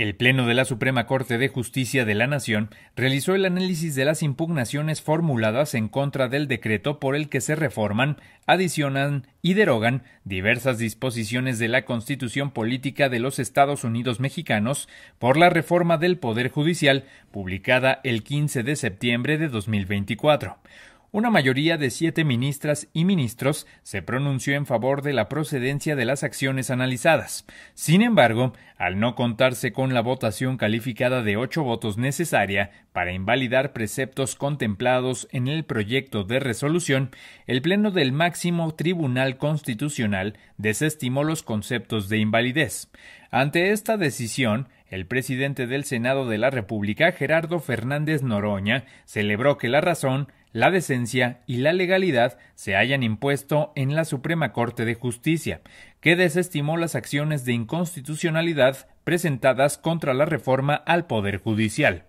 El Pleno de la Suprema Corte de Justicia de la Nación realizó el análisis de las impugnaciones formuladas en contra del decreto por el que se reforman, adicionan y derogan diversas disposiciones de la Constitución Política de los Estados Unidos Mexicanos por la reforma del Poder Judicial, publicada el 15 de septiembre de 2024 una mayoría de siete ministras y ministros se pronunció en favor de la procedencia de las acciones analizadas. Sin embargo, al no contarse con la votación calificada de ocho votos necesaria para invalidar preceptos contemplados en el proyecto de resolución, el Pleno del máximo Tribunal Constitucional desestimó los conceptos de invalidez. Ante esta decisión, el presidente del Senado de la República, Gerardo Fernández Noroña, celebró que la razón la decencia y la legalidad se hayan impuesto en la Suprema Corte de Justicia, que desestimó las acciones de inconstitucionalidad presentadas contra la reforma al Poder Judicial.